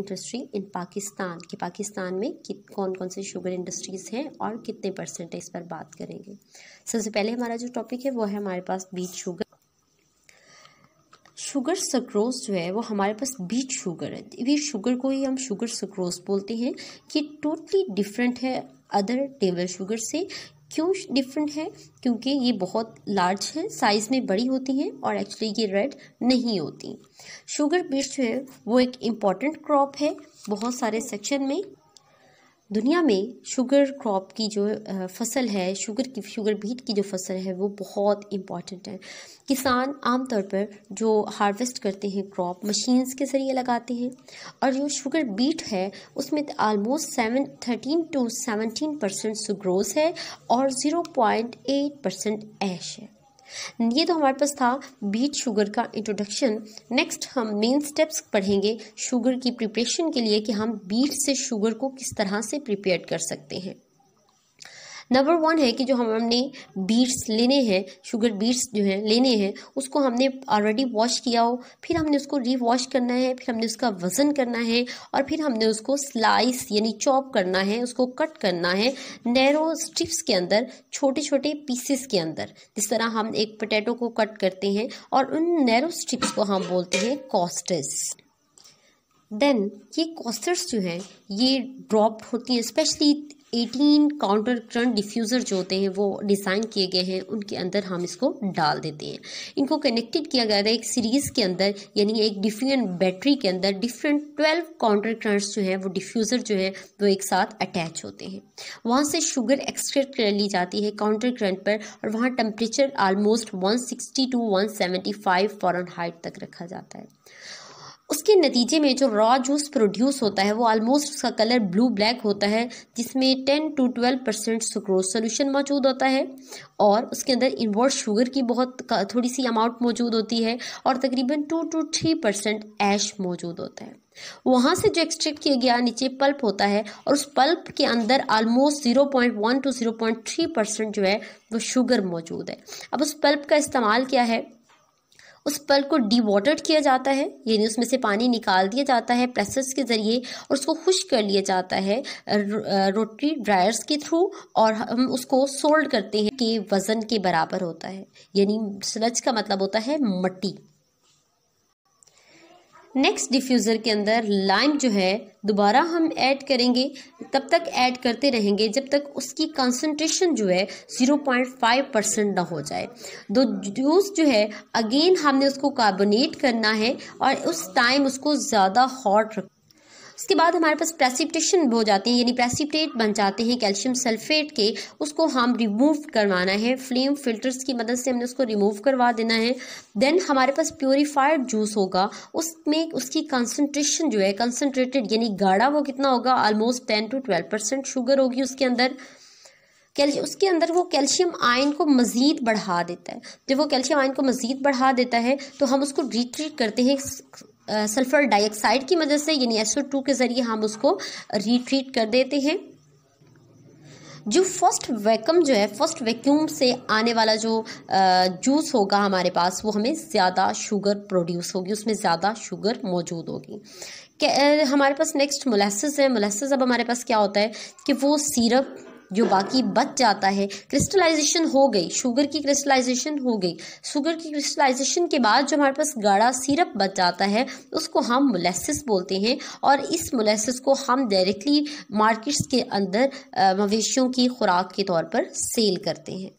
industry in Pakistan कि पाकिस्तान में कि कौन कौन सी शुगर इंडस्ट्रीज़ हैं और कितने परसेंट इस पर बात करेंगे सबसे पहले हमारा जो टॉपिक है वो है हमारे पास बीट शुगर शुगर सक्रोज जो है वो हमारे पास बीट शुगर है बीट शुगर को ही हम शुगर सक्रोज बोलते हैं कि टोटली डिफरेंट है अदर टेबल शुगर से क्यों डिफरेंट है क्योंकि ये बहुत लार्ज है साइज़ में बड़ी होती हैं और एक्चुअली ये रेड नहीं होती शुगर मिर्च जो है वो एक इम्पॉर्टेंट क्रॉप है बहुत सारे सेक्शन में दुनिया में शुगर क्रॉप की जो फसल है शुगर की शुगर बीट की जो फसल है वो बहुत इम्पॉर्टेंट है किसान आमतौर पर जो हार्वेस्ट करते हैं क्रॉप मशीन्स के ज़रिए लगाते हैं और जो शुगर बीट है उसमें almost seven thirteen to seventeen percent sucrose है और zero point eight percent ash है ये तो हमारे पास था बीट शुगर का इंट्रोडक्शन नेक्स्ट हम मेन स्टेप्स पढ़ेंगे शुगर की प्रिपरेशन के लिए कि हम बीट से शुगर को किस तरह से प्रिपेयर कर सकते हैं नंबर वन है कि जो हम हमने बीट्स लेने हैं शुगर बीट्स जो हैं लेने हैं उसको हमने ऑलरेडी वॉश किया हो फिर हमने उसको री वॉश करना है फिर हमने उसका वज़न करना है और फिर हमने उसको स्लाइस यानी चॉप करना है उसको कट करना है नैरो स्ट्रिप्स के अंदर छोटे छोटे पीसेस के अंदर जिस तरह हम एक पोटैटो को कट करते हैं और उन नैरो स्ट्रिप्स को हम बोलते हैं कॉस्टेस देन ये कॉस्टर्स जो हैं ये ड्रॉप्ड होती हैं specially eighteen counter current diffuser जो होते हैं वो डिज़ाइन किए गए हैं उनके अंदर हम इसको डाल देते हैं इनको कनेक्टेड किया गया था एक सीरीज़ के अंदर यानी एक डिफरेंट बैटरी के अंदर डिफरेंट ट्वेल्व काउंटर करंट्स जो हैं वो डिफ्यूज़र जो है वो एक साथ अटैच होते हैं वहाँ से शुगर एक्सट्रैक्ट कर ली जाती है काउंटर करंट पर और वहाँ temperature almost one sixty to one seventy five Fahrenheit तक रखा जाता है उसके नतीजे में जो रॉ जूस प्रोड्यूस होता है वो ऑलमोस्ट उसका कलर ब्लू ब्लैक होता है जिसमें ten to twelve percent sucrose solution मौजूद होता है और उसके अंदर इन्वर्ट शुगर की बहुत थोड़ी सी अमाउंट मौजूद होती है और तकरीबन two to three percent ash मौजूद होता है वहाँ से जो एक्सट्रैक्ट किया गया नीचे पल्प होता है और उस पल्प के अंदर almost zero point one to zero point three percent जो है वो शुगर मौजूद है अब उस पल्प का इस्तेमाल क्या है उस पल को डीवाटर किया जाता है यानी उसमें से पानी निकाल दिया जाता है प्रेसेस के ज़रिए और उसको खुश कर लिया जाता है रोटरी ड्रायर्स के थ्रू और हम उसको सोल्ड करते हैं कि वज़न के बराबर होता है यानी स्लच का मतलब होता है मट्टी नेक्स्ट डिफ्यूज़र के अंदर लाइम जो है दोबारा हम ऐड करेंगे तब तक ऐड करते रहेंगे जब तक उसकी कंसंट्रेशन जो है 0.5 परसेंट ना हो जाए तो जूस जो है अगेन हमने उसको कार्बोनेट करना है और उस टाइम उसको ज़्यादा हॉट रख इसके बाद हमारे पास प्रेसिपिटेशन हो जाते हैं यानी प्रेसिपिटेट बन जाते हैं कैल्शियम सल्फेट के उसको हम रिमूव करवाना है फ्लेम फिल्टर्स की मदद से हमने उसको रिमूव करवा देना है देन हमारे पास प्योरीफाइड जूस होगा उसमें उसकी कंसनट्रेशन जो है कंसनट्रेटेड यानी गाढ़ा वो कितना होगा almost ten to twelve percent sugar होगी उसके अंदर कैल्शियम उसके अंदर वो कैल्शियम आयन को मज़ीद बढ़ा देता है जब वो कैल्शियम आयन को मज़ीद बढ़ा देता है तो हम उसको रिट्रीट करते हैं सल्फ़र डाइऑक्साइड की मदद से यानी एसओ टू के ज़रिए हम उसको रिट्रीट कर देते हैं जो फर्स्ट वैकम जो है फर्स्ट वैक्यूम से आने वाला जो जूस होगा हमारे पास वो हमें ज़्यादा शुगर प्रोड्यूस होगी उसमें ज़्यादा शुगर मौजूद होगी हमारे पास नेक्स्ट मोलेसिस है मोलेसिस अब हमारे पास क्या होता है कि वो सीरप जो बाकी बच जाता है क्रिस्टलाइजेशन हो गई शुगर की क्रिस्टलाइजेशन हो गई शुगर की क्रिस्टलाइजेशन के बाद जो हमारे पास गाढ़ा सिरप बच जाता है उसको हम मोलेसिस बोलते हैं और इस मोलेसिस को हम डायरेक्टली मार्केट्स के अंदर मवेशियों की खुराक के तौर पर सेल करते हैं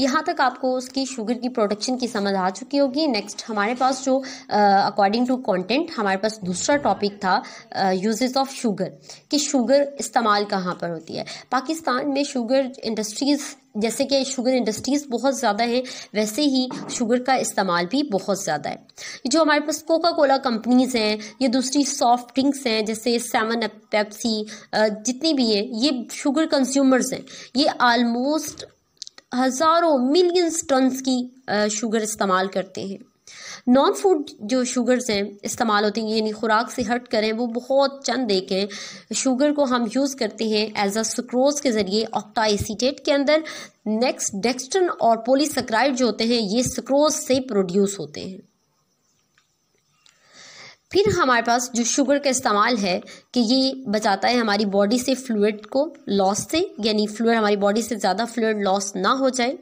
यहाँ तक आपको उसकी शुगर की प्रोडक्शन की समझ आ चुकी होगी नेक्स्ट हमारे पास जो अकॉर्डिंग टू कंटेंट हमारे पास दूसरा टॉपिक था यूजेस ऑफ शुगर कि शुगर इस्तेमाल कहाँ पर होती है पाकिस्तान में शुगर इंडस्ट्रीज़ जैसे कि शुगर इंडस्ट्रीज़ बहुत ज़्यादा हैं वैसे ही शुगर का इस्तेमाल भी बहुत ज़्यादा है जो हमारे पास कोका कोला कंपनीज़ हैं या दूसरी सॉफ्ट ड्रिंक्स हैं जैसे सेवन पेप्सी जितनी भी हैं ये शुगर कंज्यूमर्स हैं ये आलमोस्ट हज़ारों मिलियंस टन्स की शुगर इस्तेमाल करते हैं नॉन फूड जो शुगर्स हैं इस्तेमाल होते हैं यानी ख़ुराक से हट करें वो बहुत चंद एक हैं शुगर को हम यूज़ करते हैं एज अ सुक्रोज के ज़रिए ऑक्टाइसीटेट के अंदर नेक्स्ट डेक्सटन और पोलीसक्राइड जो होते हैं ये सुक्रोज से प्रोड्यूस होते हैं फिर हमारे पास जो शुगर का इस्तेमाल है कि ये बचाता है हमारी बॉडी से फ्लूड को लॉस से यानी फ्लूड हमारी बॉडी से ज़्यादा फ्लूड लॉस ना हो जाए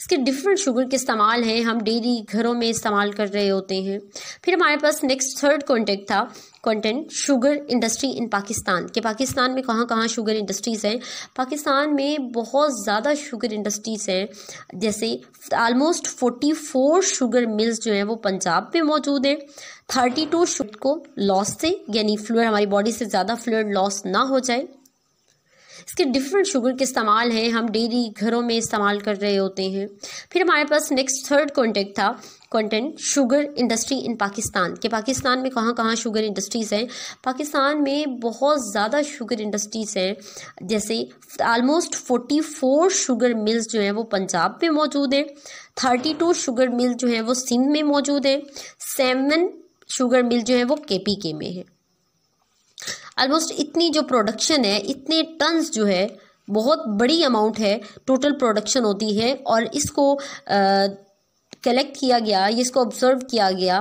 इसके डिफरेंट शुगर के इस्तेमाल हैं हम डेली घरों में इस्तेमाल कर रहे होते हैं फिर हमारे पास नेक्स्ट थर्ड कॉन्टेक्ट था content sugar industry in Pakistan के पाकिस्तान में कहाँ कहाँ शुगर इंडस्ट्रीज़ हैं पाकिस्तान में बहुत ज़्यादा शुगर इंडस्ट्रीज़ हैं जैसे almost forty four sugar mills जो हैं वो पंजाब में मौजूद हैं थर्टी टू शुगर को लॉस से यानी फ्लूड हमारी बॉडी से ज़्यादा फ्लूड लॉस ना हो जाए इसके डिफरेंट शुगर के इस्तेमाल हैं हम डेली घरों में इस्तेमाल कर रहे होते हैं फिर हमारे पास नेक्स्ट थर्ड कॉन्टेक्ट था content sugar industry in Pakistan के पाकिस्तान में कहाँ कहाँ शुगर इंडस्ट्रीज़ हैं पाकिस्तान में बहुत ज़्यादा शुगर इंडस्ट्रीज़ हैं जैसे almost forty four sugar mills जो हैं वो पंजाब में मौजूद हैं थर्टी टू शुगर मिल जो हैं वो सिंध में मौजूद हैं सेवन शुगर मिल जो हैं वो के पी के में है ऑलमोस्ट इतनी जो प्रोडक्शन है इतने टन्स जो है बहुत बड़ी अमाउंट है टोटल प्रोडक्शन होती है और इसको कलेक्ट किया गया इसको ऑब्जर्व किया गया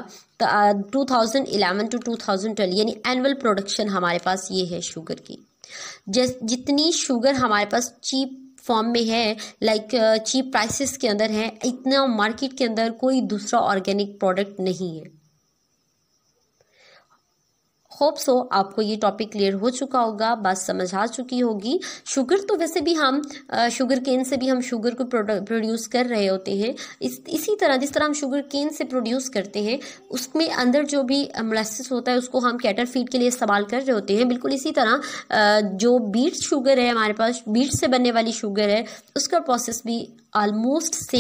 two thousand eleven to two thousand twelve annual एनुअल प्रोडक्शन हमारे पास ये है शुगर की जैस जितनी शुगर हमारे पास चीप फॉर्म में है लाइक चीप प्राइसेस के अंदर है इतना मार्केट के अंदर कोई दूसरा ऑर्गेनिक प्रोडक्ट नहीं है होप सो आपको ये टॉपिक क्लियर हो चुका होगा बात समझ आ चुकी होगी शुगर तो वैसे भी हम शुगर केन से भी हम शुगर को प्रोड्यूस कर रहे होते हैं इस इसी तरह जिस तरह हम शुगर केन से प्रोड्यूस करते हैं उसमें अंदर जो भी मोलासिस होता है उसको हम कैटर फीड के लिए इस्तेमाल कर रहे होते हैं बिल्कुल इसी तरह जो बीट शुगर है हमारे पास बीट से बनने वाली शुगर है उसका प्रोसेस भी ऑलमोस्ट सेम